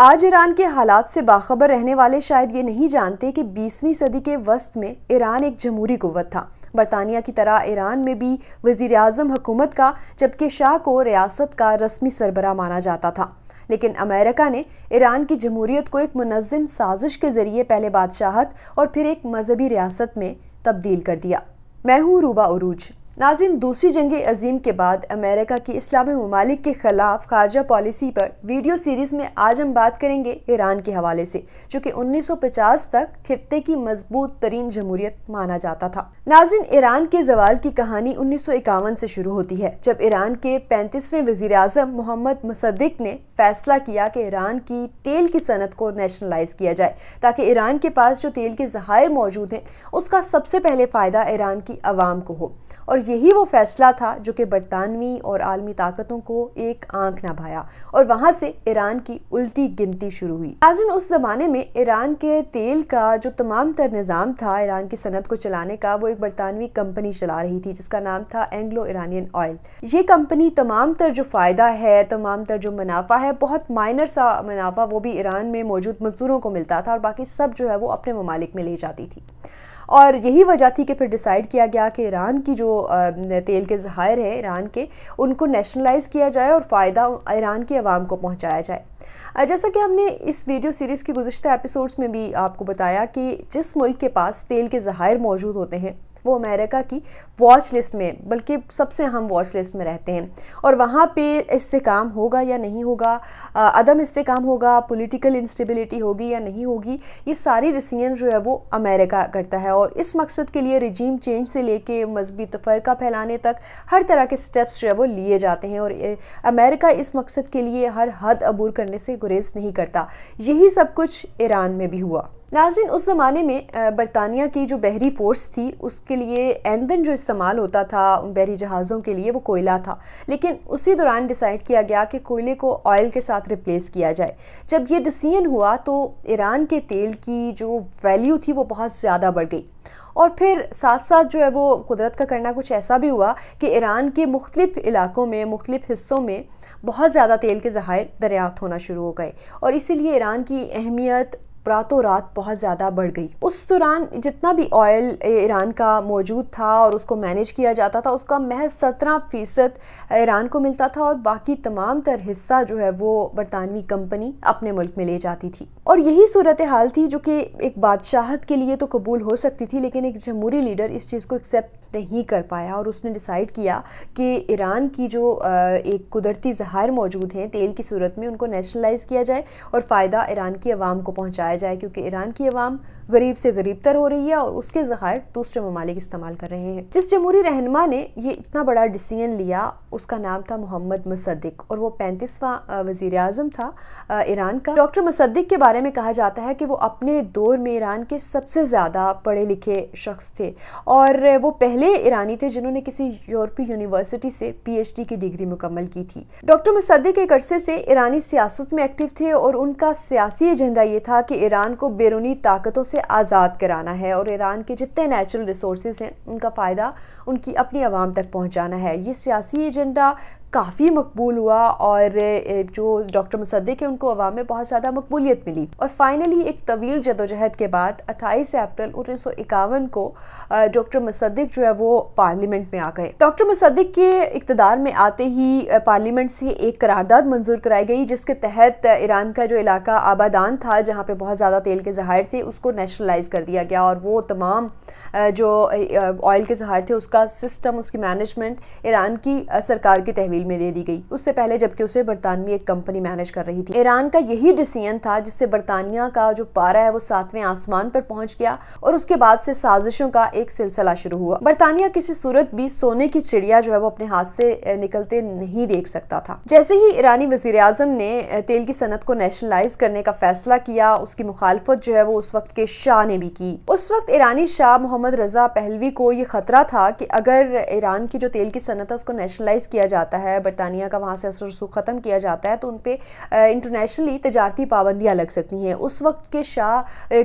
आज ईरान के हालात से बाखबर रहने वाले शायद ये नहीं जानते कि 20वीं सदी के वस्त में ईरान एक जमहूरी कुत था बरतानिया की तरह ईरान में भी वज़ी अजम हकूमत का जबकि शाह को रियासत का रस्मी सरबरा माना जाता था लेकिन अमेरिका ने ईरान की जमहूरीत को एक मनज़म साजिश के ज़रिए पहले बादशाहत और फिर एक मजहबी रियासत में तब्दील कर दिया मैं हूँ रूबा उरूज नाजिन दूसरी जंग अजीम के बाद अमेरिका की इस्लामी ममालिक के खिलाफ खारजा पॉलिसी पर वीडियो सीरीज़ में आज हम बात करेंगे ईरान के हवाले से जो कि 1950 तक खत्ते की मजबूत तरीन जमहूरियत माना जाता था नाजिन ईरान के जवाल की कहानी उन्नीस से शुरू होती है जब ईरान के पैंतीसवें वजीर अजम मोहम्मद मुसद्दिक ने फैसला किया कि ईरान की तेल की सनत को नेशनलाइज किया जाए ताकि ईरान के पास जो तेल के जहार मौजूद हैं उसका सबसे पहले फ़ायदा ईरान की आवाम को हो और यही वो फैसला था जो कि बरतानवी और आलमी ताकतों को एक आंख ना भाया और वहाँ से ईरान की उल्टी गिनती शुरू हुई ताजन उस ज़माने में ईरान के तेल का जो तमाम तर निज़ाम था ईरान की सनत को चलाने का वो एक बरतानवी कंपनी चला रही थी जिसका नाम था एंग्लो ईरानियन ऑयल ये कंपनी तमाम तर जो फ़ायदा है तमाम तर जो मुनाफा है बहुत माइनर सा मुनाफा वो भी ईरान में मौजूद मज़दूरों को मिलता था और बाकी सब जो है वो अपने ममालिक में ले जाती थी और यही वजह थी कि फिर डिसाइड किया गया कि ईरान की जो तेल के जहायर हैं ईरान के उनको नेशनलाइज़ किया जाए और फ़ायदा ईरान की आवाम को पहुँचाया जाए जैसा कि हमने इस वीडियो सीरीज़ के गुजशत एपिसोड्स में भी आपको बताया कि जिस मुल्क के पास तेल के जहायर मौजूद होते हैं वो अमेरिका की वॉच लिस्ट में बल्कि सबसे अहम वॉच लिस्ट में रहते हैं और वहाँ पे इससे काम होगा या नहीं होगा अदम इससे काम होगा पॉलिटिकल इंस्टेबिलिटी होगी या नहीं होगी ये सारी डिसीजन जो है वो अमेरिका करता है और इस मकसद के लिए रिजीम चेंज से लेके मजहबी तफरका फैलाने तक हर तरह के स्टेप्स जो है वो लिए जाते हैं और अमेरिका इस मकसद के लिए हर हद अबूर करने से गुरेज नहीं करता यही सब कुछ ईरान में भी हुआ नाजिन उस ज़माने में बरतानिया की जो बहरी फ़ोर्स थी उसके लिए ईंधन जो इस्तेमाल होता था उन बहरी जहाज़ों के लिए वो कोयला था लेकिन उसी दौरान डिसाइड किया गया कि कोयले को ऑयल के साथ रिप्लेस किया जाए जब ये डिसीजन हुआ तो ईरान के तेल की जो वैल्यू थी वो बहुत ज़्यादा बढ़ गई और फिर साथ साथ जो है वो कुदरत का करना कुछ ऐसा भी हुआ कि ईरान के मुख्तफ इलाक़ों में मुख्तफ हिस्सों में बहुत ज़्यादा तेल के ज़ाहिर दरियाफ्त होना शुरू हो गए और इसीलिए ईरान की अहमियत रातों रात बहुत ज़्यादा बढ़ गई उस दौरान जितना भी ऑयल ईरान का मौजूद था और उसको मैनेज किया जाता था उसका महज सत्रह फ़ीसद ईरान को मिलता था और बाकी तमाम तर हिस्सा जो है वो बरतानवी कंपनी अपने मुल्क में ले जाती थी और यही सूरत हाल थी जो कि एक बादशाहत के लिए तो कबूल हो सकती थी लेकिन एक जमहूरी लीडर इस चीज़ को एक्सेप्ट नहीं कर पाया और उसने डिसाइड किया कि ईरान की जो एक कुदरती जहार मौजूद हैं तेल की सूरत में उनको नेशनलाइज किया जाए और फ़ायदा ईरान की आवाम को पहुँचाया जाए क्योंकि ईरान की आवाम गरीब से गरीब तर हो रही है और उसके जहार दूसरे ममालिक इस्तेमाल कर रहे हैं जिस जमहूरी रहनमा ने ये इतना बड़ा डिसीजन लिया उसका नाम था मोहम्मद मसदक और वो पैंतीसवा वजीर अजम था ईरान का डॉक्टर मसदक के बारे में कहा जाता है कि वो अपने दौर में ईरान के सबसे ज़्यादा पढ़े लिखे शख्स थे और वो पहले पहले ईरानी थे जिन्होंने किसी यूरोपीय यूनिवर्सिटी से पीएचडी की डिग्री मुकम्मल की थी डॉक्टर मुसद्दिक एक अरसे से ईरानी सियासत में एक्टिव थे और उनका सियासी एजेंडा ये था कि ईरान को बैरूनी ताकतों से आज़ाद कराना है और ईरान के जितने नेचुरल रिसोर्स हैं उनका फ़ायदा उनकी अपनी आवाम तक पहुँचाना है ये सियासी एजेंडा काफ़ी मकबूल हुआ और जो डॉक्टर मुसद्दिक हैं उनको अवाम में बहुत ज़्यादा मकबूलियत मिली और फाइनली एक तवील जदोजहद के बाद अट्ठाईस अप्रैल उन्नीस सौ इक्यावन को डॉक्टर मुसद्दिक जो है वो पार्लियामेंट में आ गए डॉक्टर मुसद्दिक के इकतदार में आते ही पार्लियामेंट से एक करारदाद मंजूर कराई गई जिसके तहत ईरान का जो इलाका आबादान था जहाँ पर बहुत ज़्यादा तेल के जहार थे उसको नेशनलाइज कर दिया गया और वो तमाम जो ऑयल के जहार थे उसका सिस्टम उसकी मैनेजमेंट ईरान की सरकार की तहवील तहवील में दे दी गई उससे पहले जबकि उसे बरतानवी एक कंपनी मैनेज कर रही थी ईरान का यही डिसीजन था जिससे बरतानिया का जो पारा है वो सातवें आसमान पर पहुंच गया और उसके बाद से साजिशों का एक सिलसिला शुरू हुआ बरतानिया किसी सूरत भी सोने की चिड़िया जो है वो अपने हाथ से निकलते नहीं देख सकता था जैसे ही ईरानी वजीर आजम ने तेल की सनत को नेशनलाइज करने का फैसला किया उसकी मुखालफत जो है वो उस वक्त के शाह ने भी की उस वक्त ईरानी शाह मोहम्मद रजा पहलवी को ये खतरा था कि अगर ईरान की जो तेल की सनत है उसको नेशनलाइज किया जाता है है बरतानिया का वहाँ से असर रसूख ख़त्म किया जाता है तो उन पर इंटरनेशनली तजारती पाबंदियाँ लग सकती हैं उस वक्त के शाह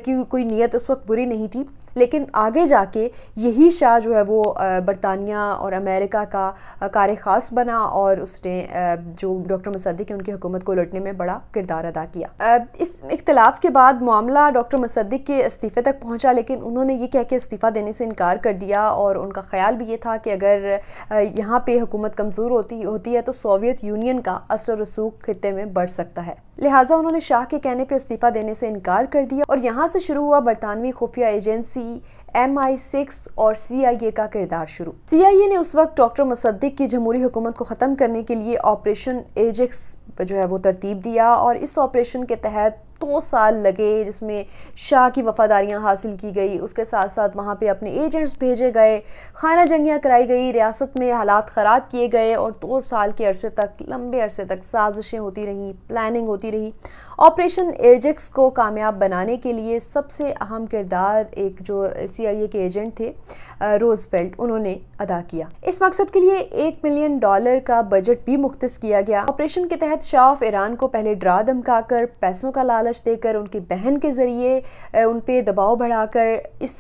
की कोई नीयत उस वक्त बुरी नहीं थी लेकिन आगे जाके यही शाह जो है वो बरतानिया और अमेरिका का कार ख़ास बना और उसने जो डॉक्टर मसद्दिक है उनकी हुकूमत को लौटने में बड़ा किरदार अदा किया इस इख्तलाफ के बाद मामला डॉक्टर मसद्दिक के इस्तीफ़े तक पहुँचा लेकिन उन्होंने ये कह के इस्तीफ़ा देने से इनकार कर दिया और उनका ख्याल भी ये था कि अगर यहाँ पर हुकूमत कमज़ोर होती होती है तो सोवियत यूनियन का असर रसूख खत्े में बढ़ सकता है लिहाजा उन्होंने शाह के कहने पर इस्तीफ़ा देने से इनकार कर दिया और यहाँ से शुरू हुआ बरतानवी खुफिया agency C M I six और सी आई ए का किरदार शुरू सी आई ए ने उस वक्त डॉक्टर मुसद्दिक की जमहूरी हुकूमत को ख़त्म करने के लिए ऑपरेशन एजेक्स जो है वो तरतीब दिया और इस ऑपरेशन के तहत दो साल लगे जिसमें शाह की वफ़ादारियाँ हासिल की गई उसके साथ साथ वहाँ पे अपने एजेंट्स भेजे गए खाना जंगियाँ कराई गई रियासत में हालात ख़राब किए गए और दो साल के अरसे तक लंबे अरसे तक साजिशें होती रहीं प्लानिंग होती रही ऑपरेशन एजेक्स को कामयाब बनाने के लिए सबसे अहम किरदार एक जो सीआईए के एजेंट थे बेल्ट उन्होंने अदा किया इस मकसद के लिए एक मिलियन डॉलर का बजट भी मुख्त किया गया ऑपरेशन के तहत शाह ऑफ ईरान को पहले ड्रा धमकाकर पैसों का लालच देकर उनकी बहन के ज़रिए उन पर दबाव बढ़ाकर इस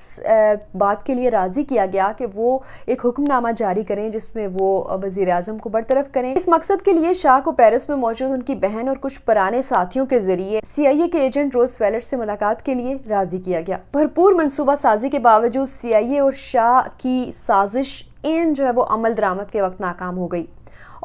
बात के लिए राज़ी किया गया कि वो एक हुक्मनामा जारी करें जिसमें वो वजीर अजम को बरतरफ करें इस मकसद के लिए शाह को पेरिस में मौजूद उनकी बहन और कुछ पुराने साथियों के जरिए सीआईए के एजेंट रोज वेलर से मुलाकात के लिए राजी किया गया भरपूर मनसूबा साजी के बावजूद सीआईए और शाह की साजिश एन जो है वो अमल दरामद के वक्त नाकाम हो गई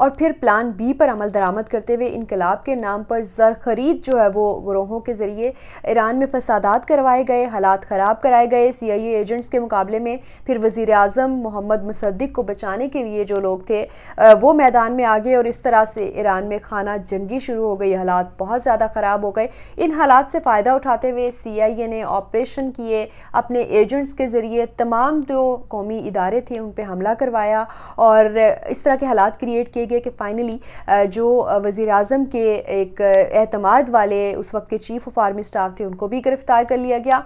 और फिर प्लान बी पर अमल दरामद करते हुए इनकलाब के नाम पर ज़र खरीद जो है वो ग्रोहों के ज़रिए ईरान में फसादात करवाए गए हालात ख़राब कराए गए सी आई एजेंट्स के मुकाबले में फिर वज़ी अजम मोहम्मद मुसद्दिक को बचाने के लिए जो लोग थे वो मैदान में आ गए और इस तरह से ईरान में खाना जंगी शुरू हो गई हालात बहुत ज़्यादा ख़राब हो गए इन हालात से फ़ायदा उठाते हुए सी आई ए ने ऑपरेशन किए अपने एजेंट्स के ज़रिए तमाम जो कौमी इदारे थे उन पर हमला करवाया और इस तरह के हालात क्रिएट किए गए कि फ़ाइनली जो वज़ी अजम के एक अहतमाद वाले उस वक्त के चीफ़ ऑफ आर्मी स्टाफ थे उनको भी गिरफ़्तार कर लिया गया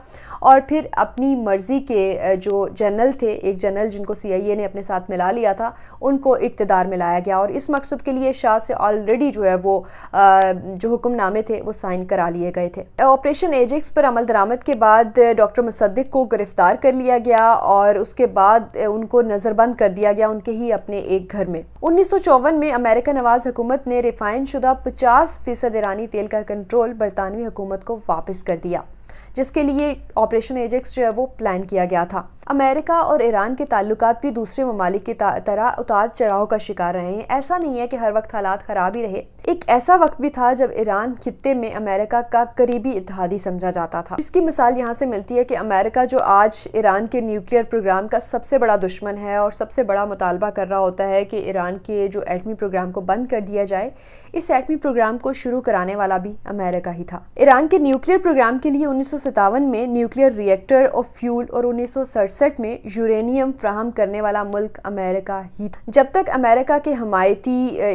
और फिर अपनी मर्ज़ी के जो जनरल थे एक जनरल जिनको सी आई ए ने अपने साथ मिला लिया था उनको इकतदार में लाया गया और इस मकसद के लिए शाह से ऑलरेडी जो है वो जो हुक्मनामे थे वो साइन करा लिए गए थे ऑपरेशन एजेक्स पर अमल दरामद के बाद डॉक्टर मुसद्दिक को गिरफ़्तार कर लिया गया और उसके बाद उनको नज़रबंद कर दिया गया उनके ही अपने एक घर में उन्नीस ईरान में अमेरिका नवाज हुकूमत ने रिफाइन शुदा पचास फीसद ईरानी तेल का कंट्रोल बरतानवी हुकूमत को वापस कर दिया जिसके लिए ऑपरेशन एजेक्स जो है वो प्लान किया गया था अमेरिका और ईरान के ताल्लुक भी दूसरे ममालिक की तरह उतार चढ़ाव का शिकार रहे हैं ऐसा नहीं है कि हर वक्त हालात ख़राब ही रहे एक ऐसा वक्त भी था जब ईरान खत्े में अमेरिका का करीबी इतिहादी समझा जाता था इसकी मिसाल यहाँ से मिलती है कि अमेरिका जो आज ईरान के न्यूक्लियर प्रोग्राम का सबसे बड़ा दुश्मन है और सबसे बड़ा मुतालबा कर रहा होता है कि ईरान के जो एटमी प्रोग्राम को बंद कर दिया जाए इस एटमी प्रोग्राम को शुरू कराने वाला भी अमेरिका ही था ईरान के न्यूक्लियर प्रोग्राम के लिए उन्नीस में न्यूक्लियर रिएक्टर और फ्यूल और उन्नीस में यूरेनियम फ्राहम करने वाला मुल्क अमेरिका ही था जब तक अमेरिका के हमायती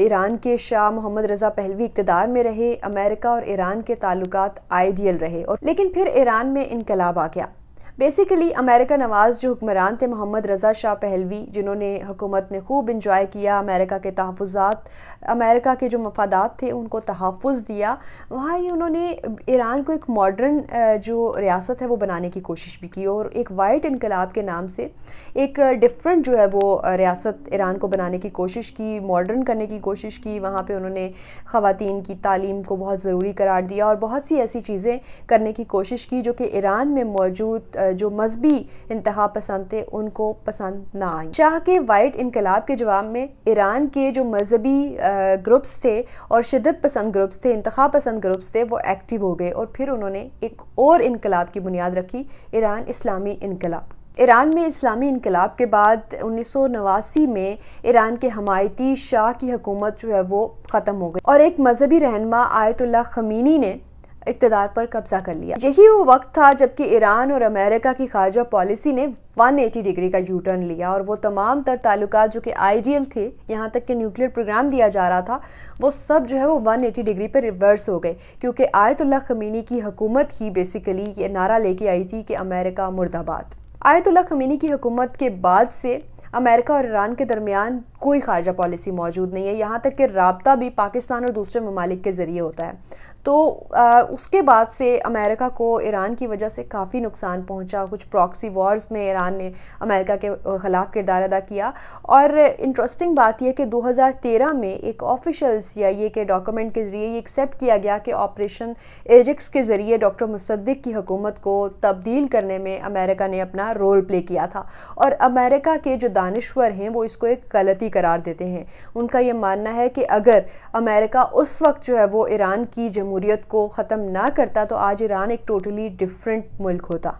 ईरान के शाह मोहम्मद रजा पहलवी इकतदार में रहे अमेरिका और ईरान के ताल्लुक आइडियल रहे और लेकिन फिर ईरान में इनकलाब आ गया बेसिकली अमेरिका नवाज़ जो हुक्मरान थे मोहम्मद रज़ा शाह पहलवी जिन्होंने हुकूमत में खूब इंजॉय किया अमेरिका के तहफ़ात अमेरिका के जो मफादात थे उनको तहफ़ दिया वहाँ ही उन्होंने ईरान को एक मॉडर्न जो रियासत है वो बनाने की कोशिश भी की और एक वाइट इनकलाब के नाम से एक डिफरेंट जो है वो रियासत ईरान को बनाने की कोशिश की मॉडर्न करने की कोशिश की वहाँ पर उन्होंने ख़वान की तालीम को बहुत ज़रूरी करार दिया और बहुत सी ऐसी चीज़ें करने की कोशिश की जो कि ईरान में मौजूद जो मजहबी इंतहा पसंद थे उनको पसंद ना आई शाह के वाइट इनकलाब के जवाब में ईरान के जो मजहबी ग्रुप्स थे और शिदत पसंद ग्रुप्स थे इंतहा पसंद ग्रुप्स थे वो एक्टिव हो गए और फिर उन्होंने एक और इनकलाब की बुनियाद रखी ईरान इस्लामी इनकलाब ईरान में इस्लामी इनकलाब के बाद उन्नीस में ईरान के हमायती शाह की हुकूमत जो है वो ख़त्म हो गई और एक मजहबी रहनमा आयतुल्ला खमीनी ने इकतदार पर कब्जा कर लिया यही वो वक्त था जबकि ईरान और अमेरिका की खारजा पॉलिसी ने 180 डिग्री का यू टर्न लिया और वो तमाम तर ताल्लुक जो कि आइडियल थे यहाँ तक कि न्यूक्लियर प्रोग्राम दिया जा रहा था वो सब जो है वो 180 डिग्री पर रिवर्स हो गए क्योंकि आयतुल्ला खमीनी की हुकूमत ही बेसिकली ये नारा लेके आई थी कि अमेरिका मुर्दाबाद आयतुल्ला खमीनी की हुकूमत के बाद से अमेरिका और ईरान के दरमियान कोई खारजा पॉलिसी मौजूद नहीं है यहाँ तक कि रबता भी पाकिस्तान और दूसरे ममालिक के ज़रिए होता है तो आ, उसके बाद से अमेरिका को ईरान की वजह से काफ़ी नुकसान पहुँचा कुछ प्रॉक्सी वॉर्स में ईरान ने अमेरिका के ख़िलाफ़ किरदार अदा किया और इंटरेस्टिंग बात यह कि 2013 में एक ऑफिशियल सी के डॉक्यूमेंट के ज़रिए ये एक्सेप्ट किया गया कि ऑपरेशन एजिक्स के ज़रिए डॉक्टर मुसद्दिक की हुकूमत को तब्दील करने में अमेरिका ने अपना रोल प्ले किया था और अमेरिका के जो दानश्वर हैं वो इसको एक गलती गलती करार देते हैं उनका ये मानना है कि अगर अमेरिका उस वक्त जो है वो ईरान की जमहूरीत को ख़त्म ना करता तो आज ईरान एक टोटली डिफरेंट मुल्क होता